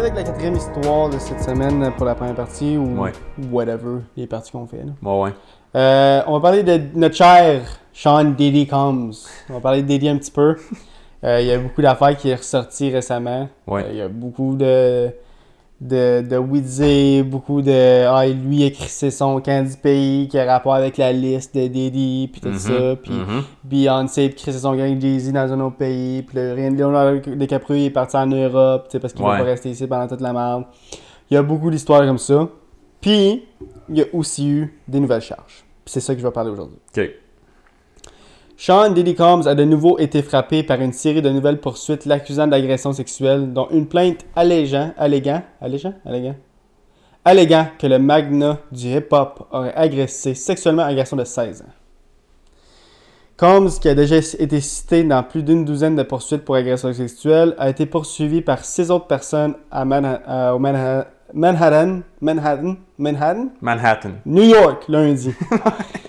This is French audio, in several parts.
avec la quatrième histoire de cette semaine pour la première partie ou whatever, les parties qu'on fait. Ouais, ouais. Euh, on va parler de notre cher Sean Diddy Combs. On va parler de Diddy un petit peu. Euh, il y a beaucoup d'affaires qui est ressorti récemment. Euh, il y a beaucoup de de, de beaucoup de ah, lui a crissait son camp pays qui a rapport avec la liste de Diddy, puis tout ça, mhm, puis mhm. Beyoncé a son gang Jay-Z dans un autre pays, puis le des DiCaprio est parti en Europe, parce qu'il ne pas rester ici pendant toute la merde. Il y a beaucoup d'histoires comme ça. Puis, il y a aussi eu des nouvelles charges. c'est ça que je vais parler aujourd'hui. Sean Diddy Combs a de nouveau été frappé par une série de nouvelles poursuites l'accusant d'agression sexuelle, dont une plainte allégeant, allégant que le magna du hip-hop aurait agressé sexuellement un garçon de 16 ans. Combs, qui a déjà été cité dans plus d'une douzaine de poursuites pour agression sexuelle, a été poursuivi par six autres personnes à Manhattan, Manhattan, Manhattan, Manhattan, New York lundi.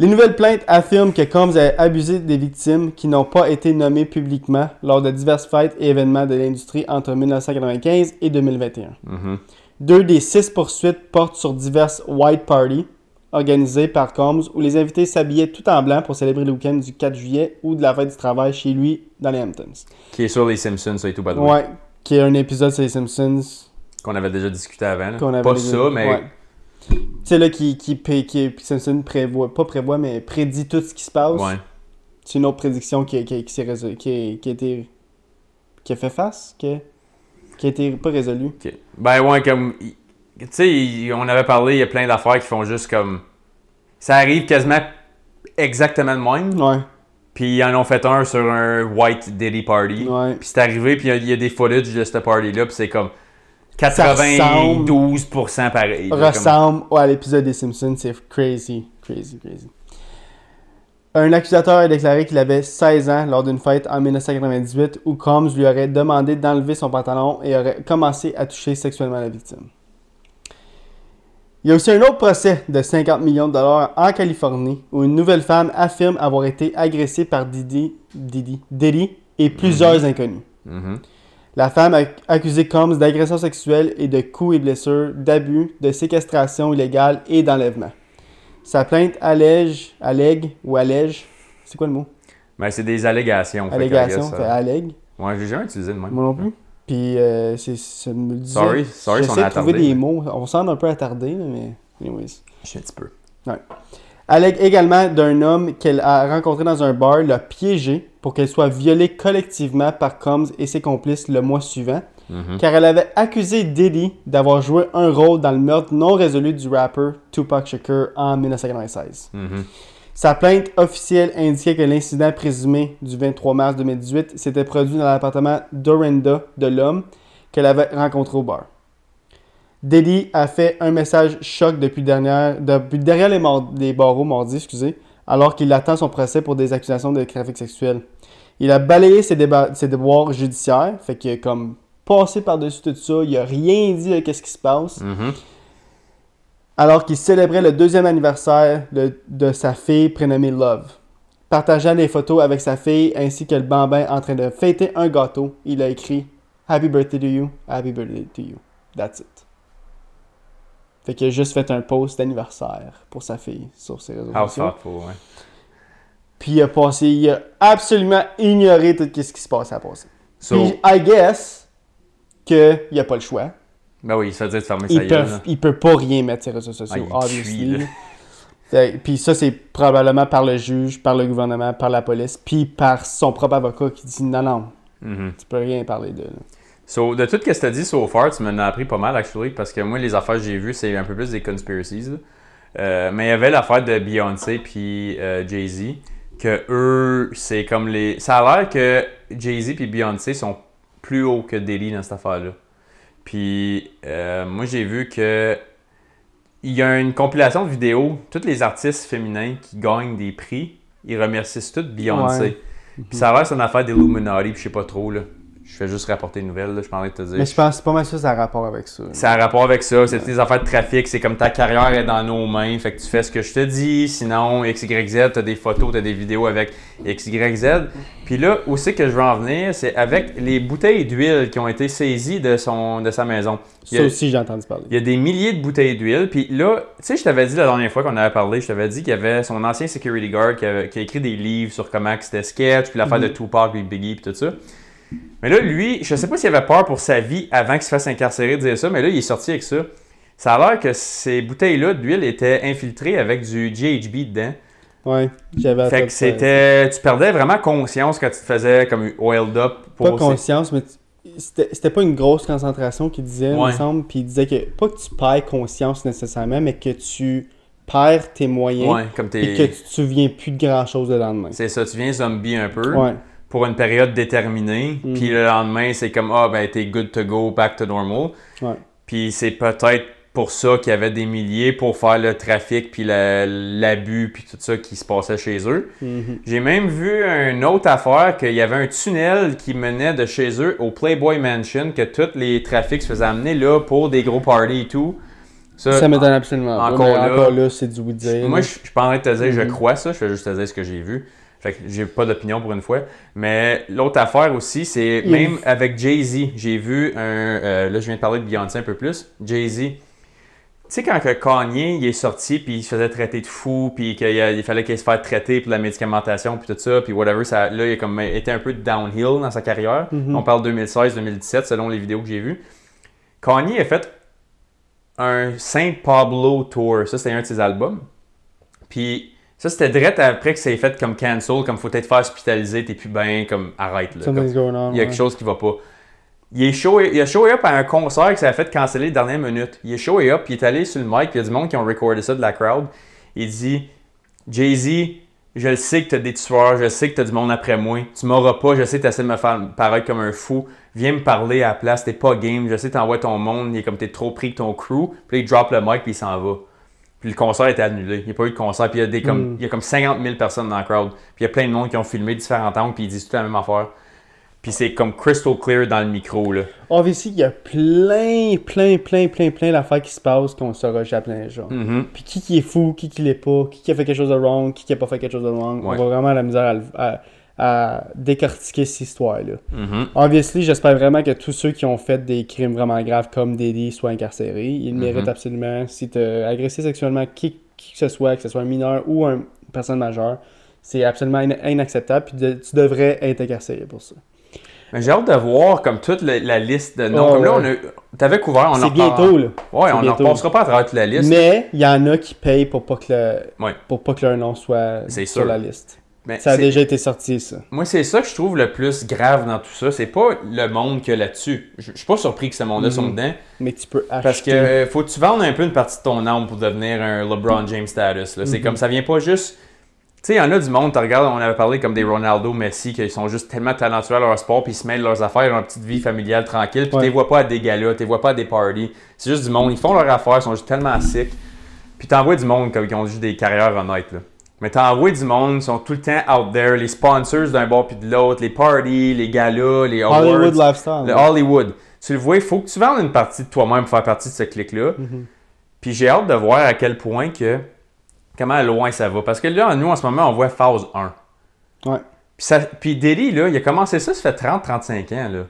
Les nouvelles plaintes affirment que Combs a abusé des victimes qui n'ont pas été nommées publiquement lors de diverses fêtes et événements de l'industrie entre 1995 et 2021. Mm-hmm. Deux des six poursuites portent sur diverses white parties organisées par Combs où les invités s'habillaient tout en blanc pour célébrer le week-end du 4 juillet ou de la fête du travail chez lui dans les Hamptons. Qui est sur les Simpsons, ça et tout, by the Ouais, qui est un épisode sur les Simpsons. Qu'on avait déjà discuté avant. pas ça, mais c'est là, qui, qui, qui, Simpson prévoit, pas prévoit, mais prédit tout ce qui se passe. Ouais. C'est une autre prédiction qui, qui, qui, qui, a été. qui fait face, qui a, qui été pas résolue. Ben ouais, comme. Tu sais, on avait parlé, il y a plein d'affaires qui font juste comme. Ça arrive quasiment exactement le même. Ouais. Puis ils en ont fait un sur un White Daily Party. Ouais. Puis c'est arrivé, puis il y, a des footage de cette party-là, puis c'est comme. 92 pareil. Ressemble à l'épisode des Simpsons, c'est crazy, crazy, crazy. Un accusateur a déclaré qu'il avait 16 ans lors d'une fête en 1998 où Combs lui aurait demandé d'enlever son pantalon et aurait commencé à toucher sexuellement la victime. Il y a aussi un autre procès de 50 millions de dollars en Californie où une nouvelle femme affirme avoir été agressée par Didi, Didi, et plusieurs mhm. inconnus. Mhm. La femme a accusé Combs d'agression sexuelle et de coups et blessures, d'abus, de séquestration illégale et d'enlèvement. Sa plainte allège, allègue ou allège, c'est quoi le mot? Ben, c'est des allégations. Allégations, fait, euh, allègue. Ouais, j'ai jamais utilisé le même. Moi non plus. Puis, euh, c'est, ça me dit. Sorry, sorry, on de trouver des mots. On semble un peu attardé, mais. Anyways. Je suis un petit peu. Ouais est également d'un homme qu'elle a rencontré dans un bar, l'a piégé pour qu'elle soit violée collectivement par Combs et ses complices le mois suivant, mhm. car elle avait accusé Diddy d'avoir joué un rôle dans le meurtre non résolu du rappeur Tupac Shakur en 1996. Mhm. Sa plainte officielle indiquait que l'incident présumé du 23 mars 2018 s'était produit dans l'appartement d'Orenda de l'homme qu'elle avait rencontré au bar. Delhi a fait un message choc depuis, dernière, depuis derrière les, barreaux mordis excusez, alors qu'il attend son procès pour des accusations de trafic sexuel. Il a balayé ses, devoirs judiciaires, fait que comme passé par-dessus tout ça, il a rien dit de ce qui se passe. Mm-hmm. Alors qu'il célébrait le deuxième anniversaire de, sa fille prénommée Love partageant des photos avec sa fille ainsi que le bambin en train de fêter un gâteau, il a écrit Happy birthday to you, happy birthday to you. That's it. Fait qu'il a juste fait un post d'anniversaire pour sa fille sur ses réseaux sociaux. ouais. Puis il a passé, il a absolument ignoré tout ce qui se passait à passer. Puis I guess qu'il n'y a pas le choix. Ben oui, ça veut dire de fermer sa gueule. Il peut pas rien mettre sur ses réseaux sociaux, ah, obviously. Puis ça, c'est probablement par le juge, par le gouvernement, par la police, puis par son propre avocat qui dit non, non, mm-hmm. tu peux rien parler d'eux. » de tout ce que tu as dit so far, tu m'en as appris pas mal, actually, parce que moi, les affaires que j'ai vues, c'est un peu plus des conspiracies. Euh, mais il y avait l'affaire de Beyoncé puis euh, Jay-Z, que eux, c'est comme les. Ça a l'air que Jay-Z puis Beyoncé sont plus hauts que Daily dans cette affaire-là. Puis, euh, moi, j'ai vu que. Il y a une compilation de vidéos, tous les artistes féminins qui gagnent des prix, ils remercient toutes Beyoncé. Puis ça a l'air c'est une affaire d'Illuminati, puis je sais pas trop, là. Je fais juste rapporter une nouvelle, je parlais de te dire. Mais je pense pas mal ça, ça a rapport avec ça. C'est un rapport avec ça. C'est des affaires de trafic, c'est comme ta carrière est dans nos mains. Fait que tu fais ce que je te dis. Sinon, XYZ, t'as des photos, t'as des vidéos avec Z. Puis là, aussi que je veux en venir, c'est avec les bouteilles d'huile qui ont été saisies de, son, de sa maison. ça aussi, j'ai entendu parler. Il y a des milliers de bouteilles d'huile. Puis là, tu sais, je t'avais dit la dernière fois qu'on avait parlé, je t'avais dit qu'il y avait son ancien security guard qui, a écrit des livres sur comment c'était sketch, puis l'affaire mm-hmm. de Tupac, puis Biggie, puis tout ça. Mais là, lui, je sais pas s'il avait peur pour sa vie avant qu'il se fasse incarcérer de dire ça, mais là, il est sorti avec ça. Ça a l'air que ces bouteilles-là d'huile étaient infiltrées avec du GHB dedans. Ouais, j'avais Fait que c'était. Tu perdais vraiment conscience quand tu te faisais comme oiled up pour. Pas conscience, mais c'était pas une grosse concentration qu'il disait, ensemble. Puis il disait que. Pas que tu perds conscience nécessairement, mais que tu perds tes moyens. comme et que tu te souviens plus de grand chose le lendemain. C'est ça, tu viens zombie un peu. Ouais pour une période déterminée, mhm. puis le lendemain, c'est comme Ah, ben, t'es good to go, back to normal. Puis c'est peut-être pour ça qu'il y avait des milliers pour faire le trafic, puis l'abus, puis tout ça qui se passait chez eux. Mhm. J'ai même vu une autre affaire qu'il y avait un tunnel qui menait de chez eux au Playboy Mansion, que tous les trafics se faisaient amener là pour des gros parties et tout. Ça, m'étonne absolument. Encore, là, c'est du Moi, je, parlais suis pas en train de te dire, je mhm. crois ça, je fais juste te dire ce que j'ai vu. Fait que j'ai pas d'opinion pour une fois. Mais l'autre affaire aussi, c'est même avec Jay-Z, j'ai vu un. Euh, là, je viens de parler de Beyoncé un peu plus. Jay-Z. Tu sais, quand Kanye il est sorti, puis il se faisait traiter de fou, puis qu'il fallait qu'il se fasse traiter pour la médicamentation, puis tout ça, puis whatever, ça, là, il a comme été un peu downhill dans sa carrière. Mm-hmm. On parle 2016-2017, selon les vidéos que j'ai vues. Kanye a fait un Saint Pablo Tour. Ça, c'est un de ses albums. Puis ça, c'était direct après que ça c'est fait comme cancel, comme faut peut-être faire hospitaliser, t'es plus bien, comme arrête. Là, il y a quelque chose qui va pas. Il est show, a up à un concert que ça a fait canceller dernière minute. Il est show up, puis il est allé sur le mic, il y a du monde qui ont recordé ça de la crowd. Il dit Jay-Z, je le sais que t'as des tueurs, je sais que t'as du monde après moi. Tu m'auras pas, je sais que t'essaies de me faire paraître comme un fou. Viens me parler à la place, t'es pas game, je sais que t'envoies ton monde, il est comme t'es trop pris que ton crew. Puis il drop le mic, puis il s'en va. Puis le concert été annulé. Il n'y a pas eu de concert. Puis il y, a comme, 50 hmm. 000 personnes dans le crowd. Puis il y a plein de monde qui ont filmé différents temps. Puis ils disent tout la même affaire. Puis c'est comme crystal clear dans le micro. Là. On vit ici, il y a plein, plein, plein, plein, plein d'affaires qui se passent qu'on saura jamais, plein Mm mm-hmm. Puis qui qui est fou, qui qui l'est pas, qui qui a fait quelque chose de wrong, qui qui a pas fait quelque chose de wrong. On va vraiment à la misère à, à à décortiquer cette histoire-là. Mhm. Obviously, j'espère vraiment que tous ceux qui ont fait des crimes vraiment graves comme Deli soient incarcérés. Ils méritent mhm. absolument, si tu agressé sexuellement qui, que ce soit, que ce soit un mineur ou une personne majeure, c'est absolument inacceptable. Puis tu devrais être incarcéré pour ça. Mais j'ai hâte de voir comme toute la, liste de noms. Oh, comme là, on a, t'avais couvert, on C'est bientôt, là. Ouais, on en repassera pas à travers toute la liste. Mais il y en a qui payent pour pas que, pour pas que leur nom soit sur la liste ça a déjà été sorti, ça. Moi, c'est ça que je trouve le plus grave dans tout ça. C'est pas le monde que là-dessus. Je, suis pas surpris que ce monde-là mhm. soit dedans. Mais tu peux acheter. Parce que faut que tu vendes un peu une partie de ton âme pour devenir un LeBron James status. C'est mhm. comme ça vient pas juste. Tu sais, il y en a du monde, tu regardes, on avait parlé comme des Ronaldo, Messi, qui sont juste tellement talentueux à leur sport, puis ils se mêlent leurs affaires, ils ont une petite vie familiale tranquille, puis tu les vois pas à des galas, tu les vois pas à des parties. C'est juste du monde, ils font leurs affaires, ils sont juste tellement sick. Puis tu t'envoies du monde comme, qui ont juste des carrières honnêtes. Là. Mais t'as envoyé du monde, ils sont tout le temps out there, les sponsors d'un bord puis de l'autre, les parties, les galas, les awards. Hollywood lifestyle. Le Hollywood. Tu le vois, il faut que tu vendes une partie de toi-même pour faire partie de ce clic-là. Mhm. Puis j'ai hâte de voir à quel point que. Comment loin ça va. Parce que là, nous, en ce moment, on voit phase 1. Ouais. Puis, ça, là, il a commencé ça, ça fait 30-35 ans, là.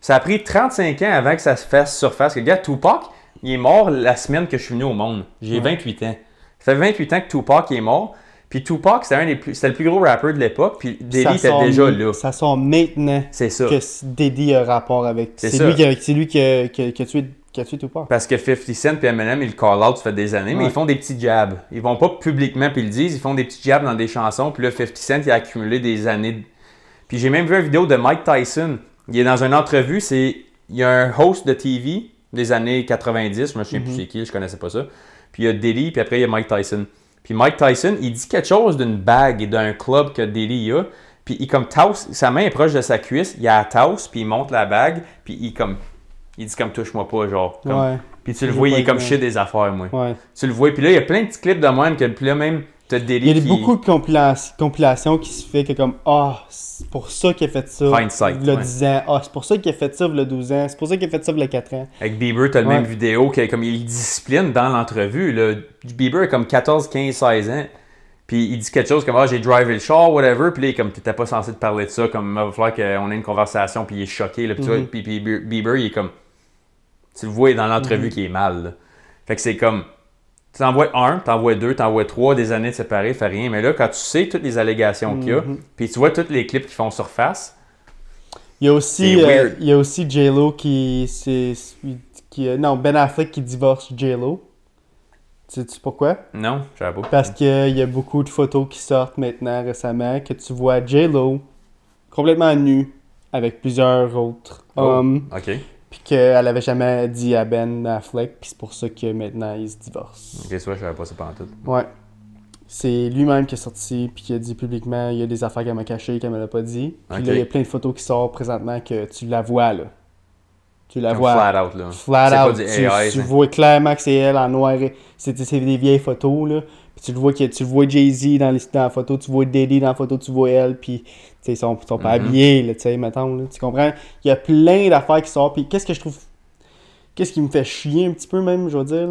Ça a pris 35 ans avant que ça se fasse surface. Le gars, Tupac, il est mort la semaine que je suis venu au monde. J'ai 28 ans. Ça fait 28 ans que Tupac est mort. Puis Tupac, c'était, un des plus, le plus gros rappeur de l'époque, puis Diddy était déjà là. Ça sent maintenant que Diddy a rapport avec. C'est, c'est lui, qui, c'est lui a, tué Tupac. Parce que 50 Cent et Eminem, ils le call out, ça fait des années, mais ils font des petits jabs. Ils vont pas publiquement puis ils le disent, ils font des petits jabs dans des chansons, puis là, 50 Cent, il a accumulé des années. Puis j'ai même vu une vidéo de Mike Tyson. Il est dans une entrevue, c'est. Il y a un host de TV des années 90, je me souviens plus mhm. c'est qui, je connaissais pas ça. Puis il y a Diddy, puis après il y a Mike Tyson. Puis Mike Tyson, il dit quelque chose d'une bague et d'un club que Daly a. Puis il comme tausse, sa main est proche de sa cuisse, il a tausse, puis il monte la bague, puis il comme il dit comme touche-moi pas genre. Comme, ouais. Puis tu le vois, il est comme chez des affaires moi. Ouais. Tu le vois, puis là il y a plein de petits clips de moi que puis là même il y a beaucoup de compilations qui se fait que comme Ah, oh, c'est pour ça qu'il a fait ça. Le 10 ans. Ah, c'est pour ça qu'il a fait ça le 12 ans. C'est pour ça qu'il a fait ça le 4 ans. Avec Bieber, tu as le même vidéo que comme il discipline dans l'entrevue. Le... Bieber a comme 14, 15, 16 ans. Puis il dit quelque chose comme Ah, j'ai drive le char, whatever. Puis là, comme t'étais pas censé te parler de ça, comme il ah, va falloir qu'on ait une conversation, puis il est choqué. Là, mhm. puis, puis, Bieber, il est comme. Tu le vois dans l'entrevue mhm. qui est mal. Fait que c'est comme tu envoies un, tu envoies deux, tu envoies trois, des années de séparer fait rien. Mais là, quand tu sais toutes les allégations qu'il y a, mhm. puis tu vois tous les clips qui font surface. Il y a aussi, euh, il y a aussi J-Lo qui, euh, Non, Ben Affleck qui divorce J-Lo. Sais-tu pourquoi? Non, je Parce qu'il y a beaucoup de photos qui sortent maintenant récemment que tu vois J-Lo complètement nu avec plusieurs autres oh, hommes. OK puis qu'elle avait jamais dit à Ben Affleck, puis c'est pour ça que maintenant ils se divorcent. Ok, c'est vrai, je savais pas ça pendant tout. Ouais. C'est lui-même qui est sorti, puis qui a dit publiquement il y a des affaires qu'elle m'a cachées, qu'elle m'a pas dit. Puis là, il y a plein de photos qui sortent présentement que tu la vois, là. Tu la vois. Flat out, là. Flat out. Pas tu, tu, vois clairement que c'est elle en noir. C'est des vieilles photos, là tu le vois tu vois Jay-Z dans, dans, la photo, tu vois Diddy dans la photo, tu vois elle, puis ils sont, pas mhm. habillés, là, mettons, là, tu comprends? Il y a plein d'affaires qui sortent, puis qu'est-ce que je trouve, qu'est-ce qui me fait chier un petit peu même, je veux dire,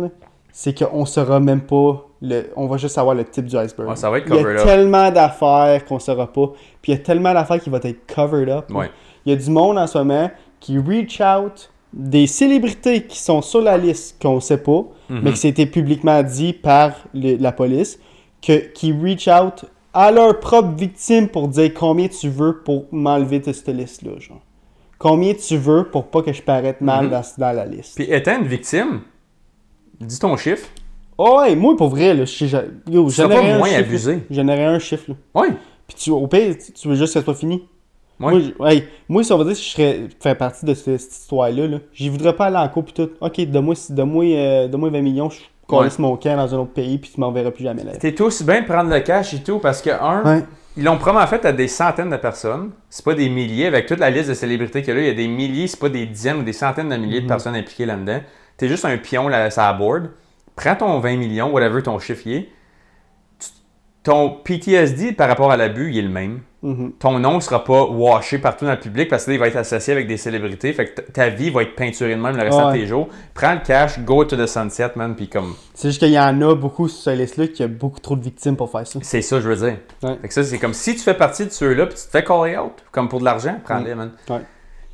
c'est qu'on saura même pas, le, on va juste savoir le type du iceberg. Ah, il y a tellement d'affaires qu'on saura pas, puis il y a tellement d'affaires qui vont être covered up. Il y a du monde en ce moment qui reach out des célébrités qui sont sur la liste qu'on ne sait pas, mais mais mhm. que c'était publiquement dit par la police, que, qui reach out à leur propre victime pour dire combien tu veux pour m'enlever de cette liste-là. Combien tu veux pour pas que je paraisse mal mhm. dans, la liste. Puis étant une victime, dis ton chiffre. Oh ouais, moi pour vrai, là, je, je, je, je n'ai abusé. un chiffre. Ouais. Puis tu, au pire, tu veux juste que ce soit fini. Moi, si va dire que je serais partie de cette histoire-là, là, j'y voudrais pas aller en cours et tout. Ok, donne-moi 20 euh, millions, je connais mon camp dans un autre pays puis tu m'enverras plus jamais là. T'es aussi bien de prendre le cash et tout parce que, un, ils l'ont en fait à des centaines de personnes. C'est pas des milliers. Avec toute la liste de célébrités qu'il y a là, il y a des milliers, c'est pas des dizaines ou des centaines de milliers de mhm. personnes impliquées là-dedans. Tu es juste un pion là, ça Prends ton 20 millions, whatever ton chiffre est, ton PTSD par rapport à l'abus, il est le même. Mm-hmm. Ton nom ne sera pas washé partout dans le public parce que va être associé avec des célébrités. Fait que ta vie va être peinturée de même le reste de tes jours. Prends le cash, go to the sunset, man, puis comme... C'est juste qu'il y en a beaucoup sur ce liste-là qui a beaucoup trop de victimes pour faire ça. C'est ça, je veux dire. Fait que ça, c'est comme si tu fais partie de ceux-là puis tu te fais call out, comme pour de l'argent, prends-les, mm. man.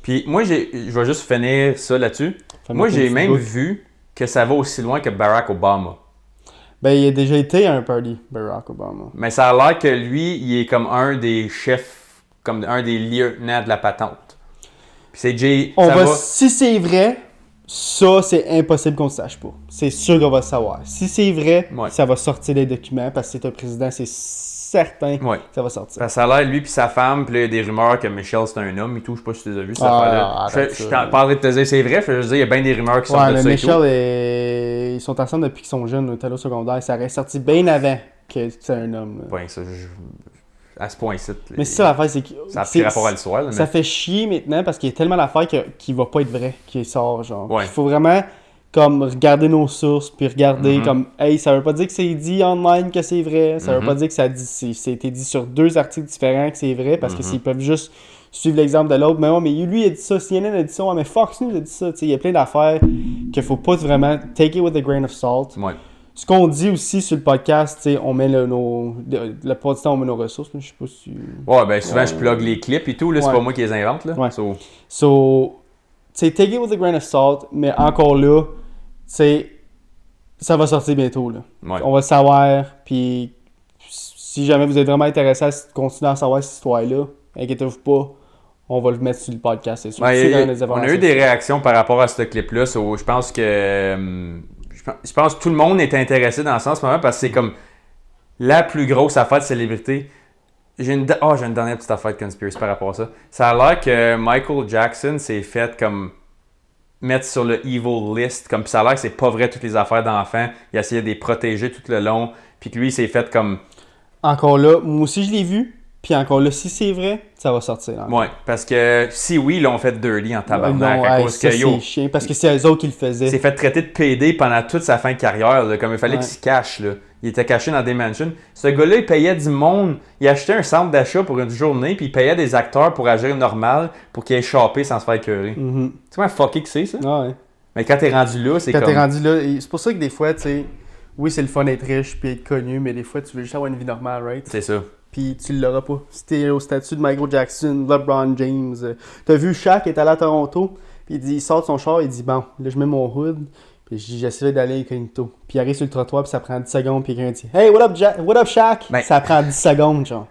Puis moi, je vais juste finir ça là-dessus. Moi, j'ai même vu que ça va aussi loin que Barack Obama. Ben, il a déjà été un party, Barack Obama. Mais ça a l'air que lui, il est comme un des chefs, comme un des lieutenants de la patente. Puis c'est Jay. ça va, Si c'est vrai, ça, c'est impossible qu'on ne sache pas. C'est sûr qu'on va savoir. Si c'est vrai, ça va sortir les documents parce que c'est un président, c'est certain ouais. ça va sortir. Ça, ça a l'air, lui puis sa femme, puis il y a des rumeurs que Michel c'est un homme et tout. Je sais pas si tu les as vus, ah, Je, je de te dire, c'est vrai, je il y a bien des rumeurs qui sortent de ça. Michel et, ils sont ensemble depuis qu'ils sont jeunes, au secondaire. Ça aurait sorti bien avant que c'est un homme. à ce point-ci. Mais c'est ça l'affaire, c'est Ça rapport à Ça fait chier maintenant parce qu'il y a tellement d'affaires qu'il ne va pas être vrai, qu'il sort. Genre. Il faut vraiment comme regarder nos sources, puis regarder mhm. comme, hey, ça veut pas dire que c'est dit online que c'est vrai, ça veut mhm. pas dire que ça dit, été dit sur deux articles différents que c'est vrai, parce que mhm. s'ils peuvent juste suivre l'exemple de l'autre, mais mais lui il a dit ça, CNN a dit ça, ouais, mais Fox News a dit ça, il y a plein d'affaires qu'il faut pas vraiment take it with a grain of salt. Ce qu'on dit aussi sur le podcast, on met nos. La plupart on met nos ressources. Je sais pas si. Ouais, ben souvent, je plug les clips et tout. Là, c'est pas moi qui les invente. Là. so c'est take it with a grain of salt, mais encore là, c'est ça va sortir bientôt. On va le savoir. Puis si jamais vous êtes vraiment intéressé à continuer à savoir cette histoire-là, inquiétez-vous pas. On va le mettre sur le podcast, c'est sûr. Ben, on a eu des réactions par rapport à ce clip-là. je pense que hmm, je pense tout le monde est intéressé dans ce sens moment parce que c'est comme la plus grosse affaire de célébrité. J'ai une, oh, j'ai une dernière petite affaire de conspiracy par rapport à ça. Ça a l'air que Michael Jackson s'est fait comme mettre sur le evil list, comme ça a l'air que c'est pas vrai toutes les affaires d'enfants. Il a essayé de les protéger tout le long, puis que lui, il s'est fait comme. Encore là, moi aussi je l'ai vu, puis encore là, si c'est vrai, ça va sortir. là. Hein. Ouais, parce que si oui, ils l'ont fait dirty en tabarnak que parce que c'est eux autres qui le faisaient. s'est fait traiter de PD pendant toute sa fin de carrière, comme il fallait qu'il se cache. Là. Il était caché dans des mansions. Ce gars-là, il payait du monde. Il achetait un centre d'achat pour une journée, puis il payait des acteurs pour agir normal, pour qu'il ait sans se faire curer. Mm-hmm. Tu sais comment fucké que c'est, ça? Ah, ouais. Mais quand t'es rendu là, c'est comme... Quand t'es rendu là, c'est pour ça que des fois, tu sais, oui, c'est le fun d'être riche puis être connu, mais des fois, tu veux juste avoir une vie normale, right? C'est ça. Puis tu l'auras pas. Si t'es au statut de Michael Jackson, LeBron James, t'as vu Shaq est allé à Toronto, puis il, il sort de son char, il dit « Bon, là, je mets mon hood, puis j'essaie d'aller incognito. Puis il arrive sur le trottoir, puis ça prend 10 secondes, puis quelqu'un dit Hey, what up, Jack? What up, Shaq? Ben. Ça prend 10 secondes, genre.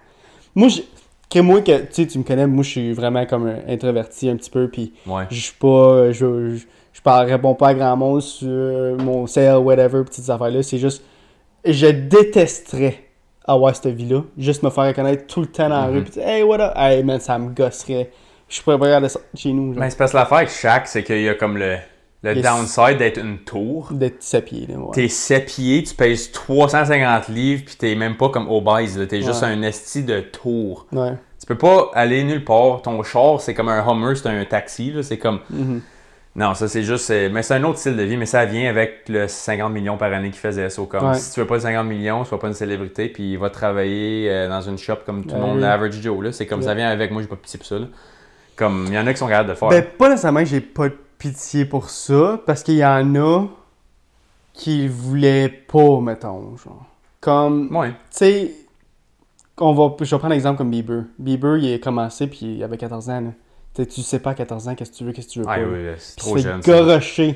Moi, je. Que moi que tu sais, tu me connais, moi je suis vraiment comme introverti un petit peu, puis je suis pas. Je, je, réponds pas à grand monde sur mon sale, whatever, petites affaires-là. C'est juste. Je détesterais avoir cette vie-là. Juste me faire reconnaître tout le temps dans la rue, mm-hmm. puis hey, what up? Hey, man, ça me gosserait. Je suis prêt à regarder chez nous. Mais ben, c'est parce que l'affaire avec Shaq, c'est qu'il y a comme le le downside d'être une tour. D'être 7 T'es 7 tu pèses 350 livres, puis t'es même pas comme obèse, t'es juste un esti de tour. Tu peux pas aller nulle part. Ton char, c'est comme un Hummer, c'est un taxi, c'est comme... Mm-hmm. Non, ça c'est juste. Mais c'est un autre style de vie, mais ça vient avec le 50 millions par année qu'il faisait c'est comme Si tu veux pas 50 millions, sois pas une célébrité, puis il va travailler euh, dans une shop comme tout le ben monde, l'average Joe. C'est comme ça vient avec moi, j'ai pas petit pour ça. Comme il y en a qui sont capables de faire. Ben, pas nécessairement j'ai pas de pitié pour ça parce qu'il y en a qui voulaient pas, mettons. Genre. Comme, ouais. tu sais, va, je vais prendre un exemple comme Bieber. Bieber, il a commencé puis il avait 14 ans. tu sais pas à 14 ans qu'est-ce que tu veux, qu'est-ce que tu veux pas. Ah oui, c'est trop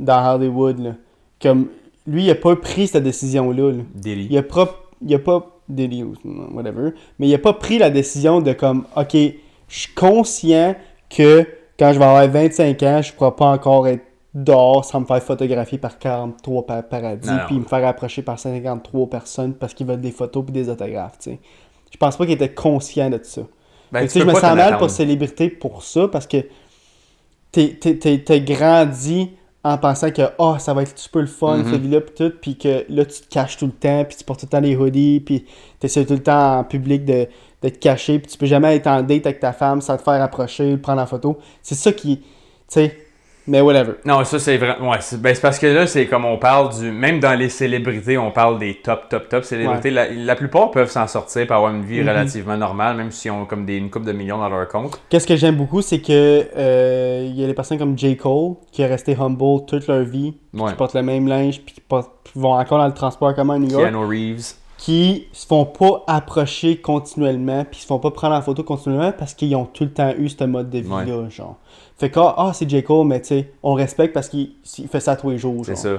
dans Hollywood. Comme, lui, il a pas pris cette décision-là. Là. Il a, pas, il a pas Daily whatever. Mais il a pas pris la décision de comme, ok, je suis conscient que quand je vais avoir 25 ans, je ne pourrai pas encore être dehors sans me faire photographier par 43 paradis, puis me faire approcher par 53 personnes parce qu'ils veulent des photos puis des autographes. T'sais. Je pense pas qu'ils étaient conscients de ça. Ben, Mais je me sens mal pour célébrité pour ça parce que tu t'es grandi en pensant que oh, ça va être un peu le fun, mhm. cette vie là puis tout, puis que là, tu te caches tout le temps, puis tu portes tout le temps des hoodies, puis tu essaies tout le temps en public de, te cacher, puis tu peux jamais être en date avec ta femme sans te faire approcher, prendre la photo. C'est ça qui, tu sais, mais whatever. Non, ça, c'est vrai. Ben, c'est parce que là, c'est comme on parle du. Même dans les célébrités, on parle des top, top, top célébrités. La, plupart peuvent s'en sortir par avoir une vie mhm. relativement normale, même si on comme des, une coupe de millions dans leur compte. Qu'est-ce que j'aime beaucoup, c'est que il euh, y a des personnes comme J. Cole qui est resté humble toute leur vie, qui portent le même linge, puis qui, vont encore dans le transport comme à New York. Keanu Reeves qui se font pas approcher continuellement, puis se font pas prendre en photo continuellement parce qu'ils ont tout le temps eu ce mode de vie-là, genre. Fait que, ah, ah, c'est J. Cole, mais tu sais, on respecte parce qu'il fait ça tous les jours. C'est ça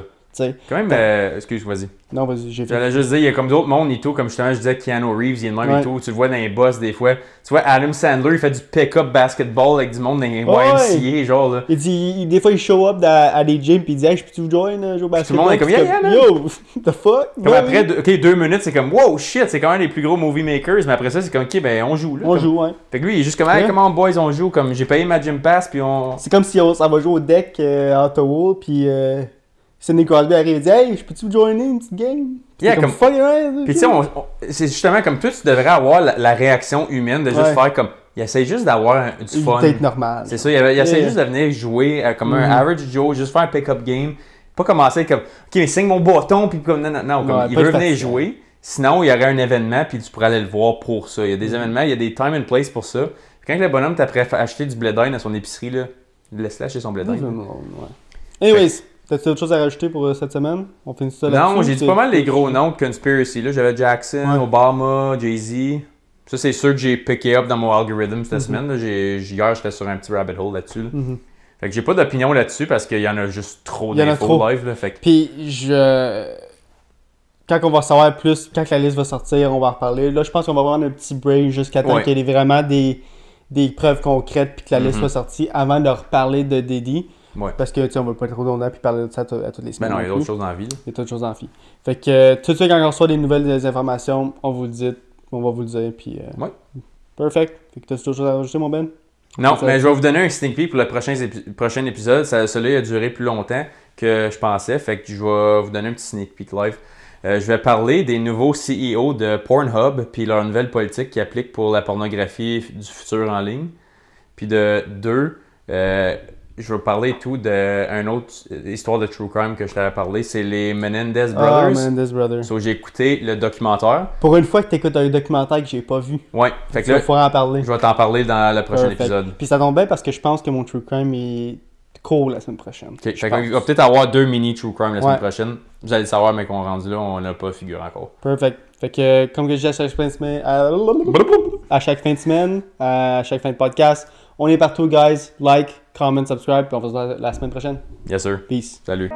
quand même, euh, excuse, vas-y. Non, vas-y, j'ai fait. J'allais juste dire, il y a comme d'autres mondes, tout comme justement, je disais, Keanu Reeves, il y le même et tout. Tu le vois dans les boss des fois. Tu vois, Adam Sandler, il fait du pick-up basketball avec du monde dans les YMCA, genre. Là. Il dit, des fois, il show up à des gyms, puis il dit, hey, je peux-tu join, joindre, euh, jouer au basketball? Tout le monde est comme, yeah, yeah, Yo, the fuck? Comme après, deux minutes, c'est comme, wow, shit, c'est quand même les plus gros movie makers, mais après ça, c'est comme, ok, ben, on joue, là. On joue, ouais. Fait que lui, il est juste comme, hey, comment, boys, on joue? Comme, j'ai payé ma gym pass, puis on. C'est comme si on, ça va jouer au deck euh, en puis. Euh, c'est Crosby arrive et dit Hey, je peux-tu joiner une petite game Puis comme, tu sais, c'est justement comme toi, tu devrais avoir la, réaction humaine de juste faire comme. Il essaie juste d'avoir du fun. C'est ça, il, essaie juste de venir jouer euh, comme un mm-hmm. average Joe, juste faire un pick-up game. Pas commencer comme, OK, mais signe mon bouton! » puis comme, non, non, non, comme, il veut venir jouer. Sinon, il y aurait un événement, puis tu pourrais aller le voir pour ça. Il y a des mm-hmm. événements, il y a des time and place pour ça. quand le bonhomme t'a prêt acheter du blé à son épicerie, là, laisse-le acheter son blé Anyways, T'as-tu autre chose à rajouter pour euh, cette semaine? On finit ça là Non, j'ai dit pas mal les gros noms de conspiracy. J'avais Jackson, Obama, Jay-Z. Ça, c'est sûr que j'ai pické up dans mon algorithme cette mhm. semaine. Là. Hier, j'étais sur un petit rabbit hole là-dessus. Mhm. Fait que j'ai pas d'opinion là-dessus parce qu'il y en a juste trop d'infos live. fait que... Puis, je... quand on va savoir plus, quand la liste va sortir, on va en reparler. Là, je pense qu'on va prendre un petit break jusqu'à temps qu'il y ait vraiment des, des preuves concrètes puis que la liste mhm. soit sortie avant de reparler de Diddy. Ouais. Parce que, tu sais, on va pas être trop redondant puis parler de ça à, toutes les ben semaines. Mais non, il y a d'autres choses dans vie. Il y a d'autres choses dans vie. Fait que, euh, tout de suite, quand on reçoit des nouvelles informations, on vous le dit, on va vous le dire, puis. Euh, ouais. Perfect. Fait que, toujours d'autres choses à rajouter, mon Ben? Non, mais je vais vous donner un sneak peek pour le prochain, épisode. celui-là a duré plus longtemps que je pensais. Fait que je vais vous donner un petit sneak peek live. Euh, je vais parler des nouveaux CEO de Pornhub puis leur nouvelle politique qui applique pour la pornographie du futur en ligne. Puis de deux, je veux parler tout d'une autre histoire de true crime que je t'avais parlé, c'est les Menendez ah, Brothers. Ah, Menendez Brothers. j'ai écouté le documentaire. Pour une fois que tu écoutes un documentaire que j'ai pas vu. Ouais, fait que là, faut en parler. Je vais t'en parler dans le prochain épisode. Puis ça tombe bien parce que je pense que mon true crime est cool la semaine prochaine. Fait il va peut-être avoir deux mini true crime la semaine prochaine. Vous allez le savoir, mais qu'on rendu là, on n'a pas figuré encore. Perfect. Fait que, comme je dis à chaque fin de semaine, à chaque fin de semaine, à chaque fin de podcast, on est partout, guys. Like, comment, subscribe, puis on se voit la semaine prochaine. Yes, sir. Peace. Salut.